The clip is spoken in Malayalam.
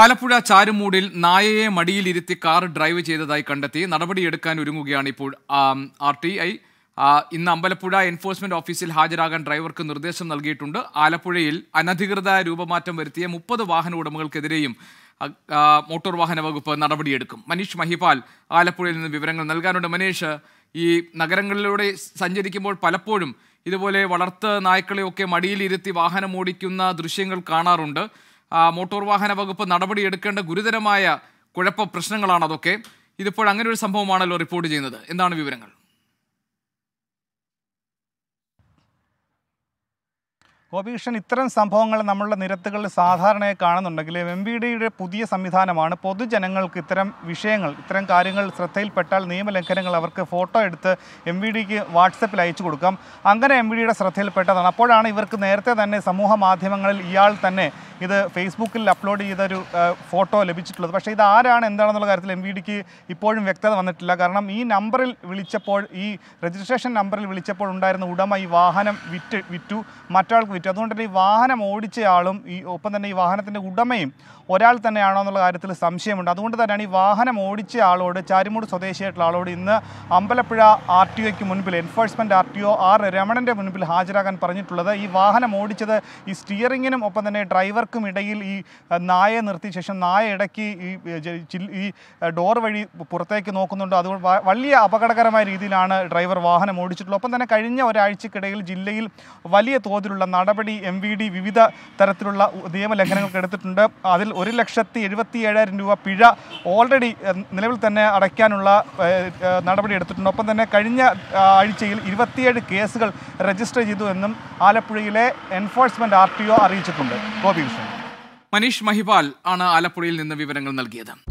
ആലപ്പുഴ ചാരുമൂടിൽ നായയെ മടിയിലിരുത്തി കാർ ഡ്രൈവ് ചെയ്തതായി കണ്ടെത്തി നടപടിയെടുക്കാൻ ഒരുങ്ങുകയാണ് ഇപ്പോൾ ആർ ടി ഐ ഇന്ന് അമ്പലപ്പുഴ എൻഫോഴ്സ്മെന്റ് ഓഫീസിൽ ഹാജരാകാൻ ഡ്രൈവർക്ക് നിർദ്ദേശം നൽകിയിട്ടുണ്ട് ആലപ്പുഴയിൽ അനധികൃത രൂപമാറ്റം വരുത്തിയ മുപ്പത് വാഹന ഉടമകൾക്കെതിരെയും മോട്ടോർ വാഹന വകുപ്പ് നടപടിയെടുക്കും മനീഷ് മഹിപാൽ ആലപ്പുഴയിൽ നിന്ന് വിവരങ്ങൾ നൽകാനുണ്ട് മനീഷ് ഈ നഗരങ്ങളിലൂടെ സഞ്ചരിക്കുമ്പോൾ പലപ്പോഴും ഇതുപോലെ വളർത്ത് നായ്ക്കളെയൊക്കെ മടിയിലിരുത്തി വാഹനം ഓടിക്കുന്ന ദൃശ്യങ്ങൾ കാണാറുണ്ട് മോട്ടോർ വാഹന വകുപ്പ് നടപടിയെടുക്കേണ്ട ഗുരുതരമായ കുഴപ്പ പ്രശ്നങ്ങളാണ് അതൊക്കെ ഇതിപ്പോൾ അങ്ങനെ ഒരു സംഭവമാണല്ലോ റിപ്പോർട്ട് ചെയ്യുന്നത് എന്താണ് വിവരങ്ങൾ ഗോപീഷൻ ഇത്തരം സംഭവങ്ങൾ നമ്മളുടെ നിരത്തുകളിൽ സാധാരണയായി കാണുന്നുണ്ടെങ്കിലും എം വി ഡിയുടെ പുതിയ സംവിധാനമാണ് പൊതുജനങ്ങൾക്ക് ഇത്തരം വിഷയങ്ങൾ ഇത്തരം കാര്യങ്ങൾ ശ്രദ്ധയിൽപ്പെട്ടാൽ നിയമലംഘനങ്ങൾ അവർക്ക് ഫോട്ടോ എടുത്ത് എം വി ഡിക്ക് വാട്സപ്പിൽ അയച്ചു കൊടുക്കാം അങ്ങനെ എം വി ഡിയുടെ ശ്രദ്ധയിൽപ്പെട്ടതാണ് അപ്പോഴാണ് ഇവർക്ക് നേരത്തെ തന്നെ സമൂഹ മാധ്യമങ്ങളിൽ ഇയാൾ തന്നെ ഇത് ഫേസ്ബുക്കിൽ അപ്ലോഡ് ചെയ്തൊരു ഫോട്ടോ ലഭിച്ചിട്ടുള്ളത് പക്ഷേ ഇത് ആരാണ് എന്താണെന്നുള്ള കാര്യത്തിൽ എം വി ഡിക്ക് ഇപ്പോഴും വ്യക്തത വന്നിട്ടില്ല കാരണം ഈ നമ്പറിൽ വിളിച്ചപ്പോൾ ഈ രജിസ്ട്രേഷൻ നമ്പറിൽ വിളിച്ചപ്പോൾ ഉണ്ടായിരുന്ന ഉടമ ഈ വാഹനം വിറ്റ് വിറ്റു മറ്റാൾക്ക് വിറ്റു അതുകൊണ്ട് തന്നെ ഈ വാഹനം ഓടിച്ചയാളും ഈ ഒപ്പം തന്നെ ഈ വാഹനത്തിൻ്റെ ഉടമയും ഒരാൾ തന്നെയാണോ എന്നുള്ള കാര്യത്തിൽ സംശയമുണ്ട് അതുകൊണ്ട് തന്നെയാണ് ഈ വാഹനം ഓടിച്ച ആളോട് ചാരിമൂട് സ്വദേശിയായിട്ടുള്ള ആളോട് ഇന്ന് അമ്പലപ്പുഴ ആർ ടി ഒക്ക് മുൻപിൽ enforcement R T O R രമണൻ്റെ മുൻപിൽ ഹാജരാകാൻ പറഞ്ഞിട്ടുള്ളത് ഈ വാഹനം ഓടിച്ചത് ഈ സ്റ്റിയറിങ്ങിനും ഒപ്പം തന്നെ ഡ്രൈവർ അവർക്കും ഇടയിൽ ഈ നായയെ നിർത്തിയ ശേഷം നായ ഇടയ്ക്ക് ഈ ഈ ഡോർ വഴി പുറത്തേക്ക് നോക്കുന്നുണ്ട് അത് വലിയ അപകടകരമായ രീതിയിലാണ് ഡ്രൈവർ വാഹനം ഓടിച്ചിട്ടുള്ളത് ഒപ്പം തന്നെ കഴിഞ്ഞ ഒരാഴ്ചക്കിടയിൽ ജില്ലയിൽ വലിയ തോതിലുള്ള നടപടി എം വി ഡി വിവിധ തരത്തിലുള്ള നിയമലംഘനങ്ങൾക്ക് എടുത്തിട്ടുണ്ട് അതിൽ ഒരു ലക്ഷത്തി എഴുപത്തി ഏഴായിരം രൂപ പിഴ ഓൾറെഡി നിലവിൽ തന്നെ അടയ്ക്കാനുള്ള നടപടി എടുത്തിട്ടുണ്ട് ഒപ്പം തന്നെ കഴിഞ്ഞ ആഴ്ചയിൽ ഇരുപത്തിയേഴ് കേസുകൾ രജിസ്റ്റർ ചെയ്തു എന്നും ആലപ്പുഴയിലെ എൻഫോഴ്സ്മെൻറ്റ് ആർ ടി ഒ അറിയിച്ചിട്ടുണ്ട് ഗോപീഷ് മനീഷ് മഹിപാൽ ആണ് ആലപ്പുഴയിൽ നിന്ന് വിവരങ്ങൾ നൽകിയത്